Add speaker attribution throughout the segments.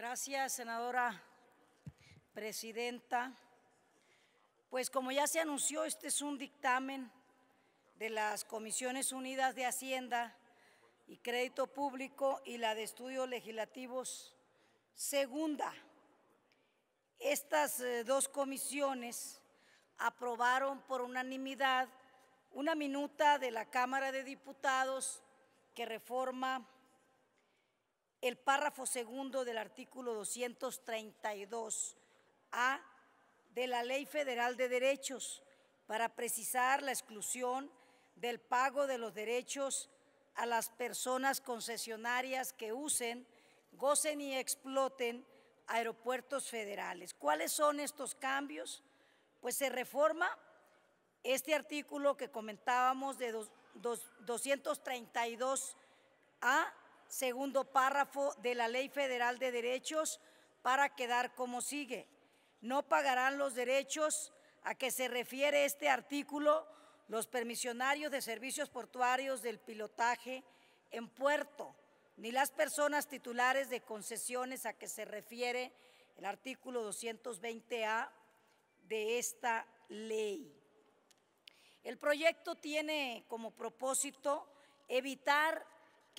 Speaker 1: Gracias, senadora presidenta. Pues como ya se anunció, este es un dictamen de las Comisiones Unidas de Hacienda y Crédito Público y la de Estudios Legislativos Segunda. Estas eh, dos comisiones aprobaron por unanimidad una minuta de la Cámara de Diputados que reforma el párrafo segundo del artículo 232A de la Ley Federal de Derechos para precisar la exclusión del pago de los derechos a las personas concesionarias que usen, gocen y exploten aeropuertos federales. ¿Cuáles son estos cambios? Pues se reforma este artículo que comentábamos de 232A segundo párrafo de la Ley Federal de Derechos para quedar como sigue. No pagarán los derechos a que se refiere este artículo los permisionarios de servicios portuarios del pilotaje en puerto, ni las personas titulares de concesiones a que se refiere el artículo 220A de esta ley. El proyecto tiene como propósito evitar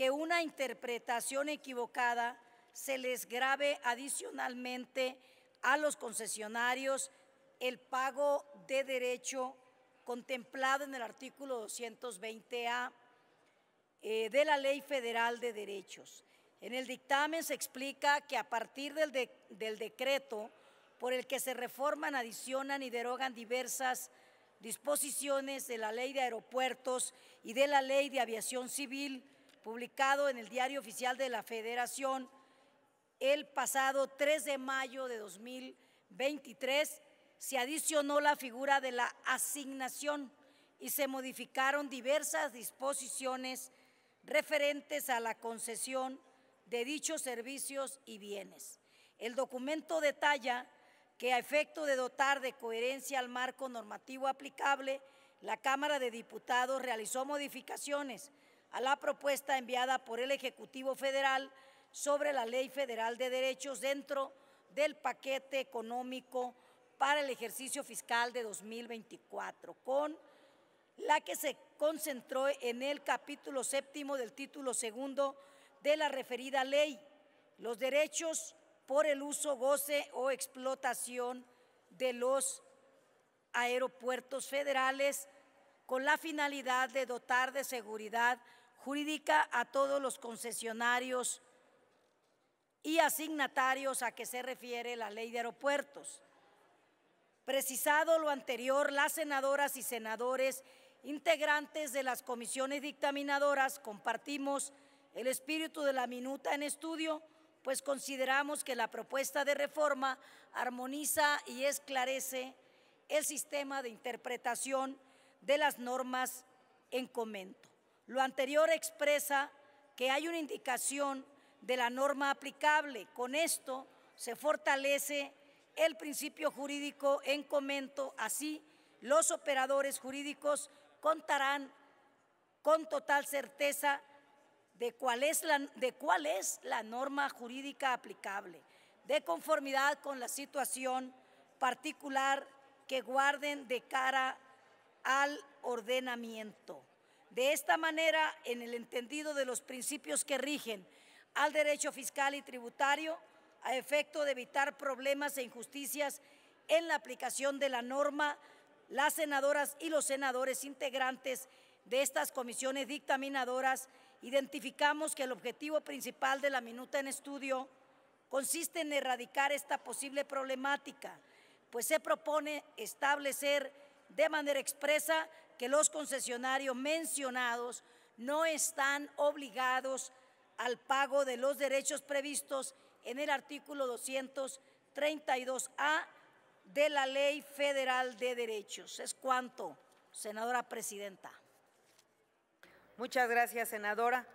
Speaker 1: que una interpretación equivocada se les grave adicionalmente a los concesionarios el pago de derecho contemplado en el artículo 220A eh, de la Ley Federal de Derechos. En el dictamen se explica que a partir del decreto por el que se reforman, adicionan y derogan diversas disposiciones de la Ley de Aeropuertos y de la Ley de Aviación Civil, publicado en el Diario Oficial de la Federación el pasado 3 de mayo de 2023, se adicionó la figura de la asignación y se modificaron diversas disposiciones referentes a la concesión de dichos servicios y bienes. El documento detalla que a efecto de dotar de coherencia al marco normativo aplicable, la Cámara de Diputados realizó modificaciones a la propuesta enviada por el Ejecutivo Federal sobre la Ley Federal de Derechos dentro del paquete económico para el ejercicio fiscal de 2024, con la que se concentró en el capítulo séptimo del título segundo de la referida ley, los derechos por el uso, goce o explotación de los aeropuertos federales con la finalidad de dotar de seguridad jurídica a todos los concesionarios y asignatarios a que se refiere la ley de aeropuertos. Precisado lo anterior, las senadoras y senadores integrantes de las comisiones dictaminadoras compartimos el espíritu de la minuta en estudio, pues consideramos que la propuesta de reforma armoniza y esclarece el sistema de interpretación de las normas en comento. Lo anterior expresa que hay una indicación de la norma aplicable. Con esto se fortalece el principio jurídico en comento. Así, los operadores jurídicos contarán con total certeza de cuál es la, norma jurídica aplicable, de conformidad con la situación particular que guarden de cara al ordenamiento. De esta manera, en el entendido de los principios que rigen al derecho fiscal y tributario, a efecto de evitar problemas e injusticias en la aplicación de la norma, las senadoras y los senadores integrantes de estas comisiones dictaminadoras identificamos que el objetivo principal de la minuta en estudio consiste en erradicar esta posible problemática, pues se propone establecer de manera expresa que los concesionarios mencionados no están obligados al pago de los derechos previstos en el artículo 232A de la Ley Federal de Derechos. Es cuanto, senadora presidenta. Muchas gracias, senadora.